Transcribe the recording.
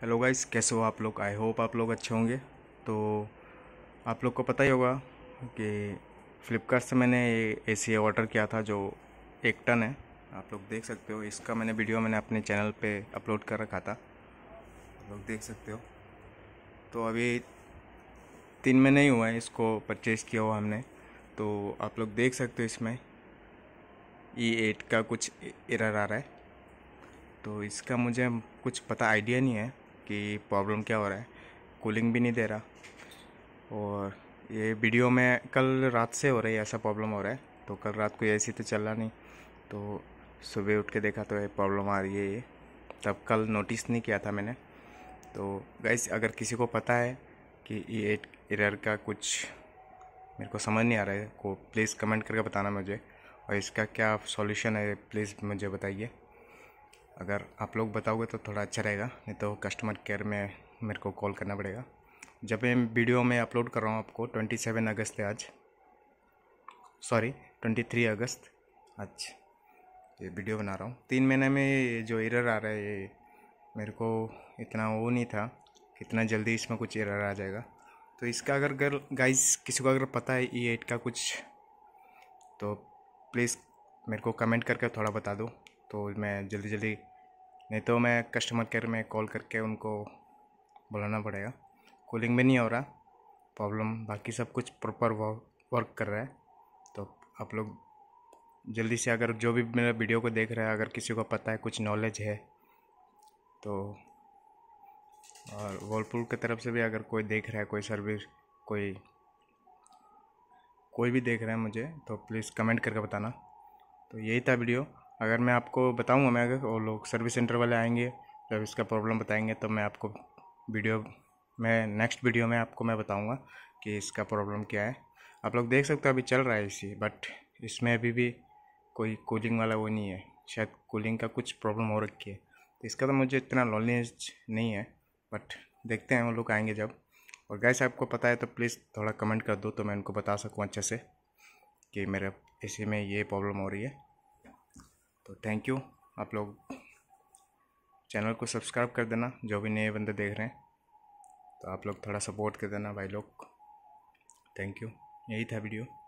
hello guys कैसे हो आप लोग आई होप आप लोग अच्छे होंगे तो आप लोग को पता ही होगा कि फ्लिपकार्ट से मैंने ए सी ऑर्डर किया था जो एक टन है आप लोग देख सकते हो इसका मैंने वीडियो मैंने अपने चैनल पे अपलोड कर रखा था आप लोग देख सकते हो तो अभी तीन महीने ही हुआ है इसको परचेज़ किया हुआ हमने तो आप लोग देख सकते हो इसमें ई e एट का कुछ इरर आ रहा है तो इसका मुझे कुछ पता आइडिया नहीं है कि प्रॉब्लम क्या हो रहा है कूलिंग भी नहीं दे रहा और ये वीडियो में कल रात से हो रही है ऐसा प्रॉब्लम हो रहा है तो कल रात को ऐसी तो चल रहा नहीं तो सुबह उठ के देखा तो ये प्रॉब्लम आ रही है ये तब कल नोटिस नहीं किया था मैंने तो गैस अगर किसी को पता है कि ये एट एरर का कुछ मेरे को समझ नहीं आ रहा है को प्लीज़ कमेंट करके बताना मुझे और इसका क्या सॉल्यूशन है प्लीज़ मुझे बताइए अगर आप लोग बताओगे तो थोड़ा अच्छा रहेगा नहीं तो कस्टमर केयर में मेरे को कॉल करना पड़ेगा जब मैं वीडियो में अपलोड कर रहा हूँ आपको ट्वेंटी सेवन अगस्त है आज सॉरी ट्वेंटी थ्री अगस्त आज ये वीडियो बना रहा हूँ तीन महीने में जो एरर आ रहा है ये मेरे को इतना वो नहीं था कितना इतना जल्दी इसमें कुछ एरर आ जाएगा तो इसका अगर गर गाइस किसी को अगर पता है ई e एट का कुछ तो प्लीज़ मेरे को कमेंट करके थोड़ा बता दो तो मैं जल्दी जल्दी नहीं तो मैं कस्टमर केयर में कॉल करके उनको बुलाना पड़ेगा कूलिंग भी नहीं हो रहा प्रॉब्लम बाकी सब कुछ प्रॉपर वर्क कर रहा है तो आप लोग जल्दी से अगर जो भी मेरा वीडियो को देख रहा है अगर किसी को पता है कुछ नॉलेज है तो और वर्लपूल की तरफ से भी अगर कोई देख रहा है कोई सर्विस कोई कोई भी देख रहा है मुझे तो प्लीज़ कमेंट करके बताना तो यही था वीडियो अगर मैं आपको बताऊँगा मैं अगर वो लोग सर्विस सेंटर वाले आएंगे जब इसका प्रॉब्लम बताएंगे तो मैं आपको वीडियो मैं नेक्स्ट वीडियो में आपको मैं बताऊँगा कि इसका प्रॉब्लम क्या है आप लोग देख सकते हो अभी चल रहा है इसी बट इसमें अभी भी कोई कूलिंग वाला वो नहीं है शायद कूलिंग का कुछ प्रॉब्लम हो रखी है तो इसका तो मुझे इतना नॉलेज नहीं है बट देखते हैं वो लोग आएंगे जब और गैस आपको पता है तो प्लीज़ थोड़ा कमेंट कर दो तो मैं उनको बता सकूँ अच्छे से कि मेरे इसी में ये प्रॉब्लम हो रही है तो थैंक यू आप लोग चैनल को सब्सक्राइब कर देना जो भी नए बंदे देख रहे हैं तो आप लोग थोड़ा सपोर्ट कर देना भाई लोग थैंक यू यही था वीडियो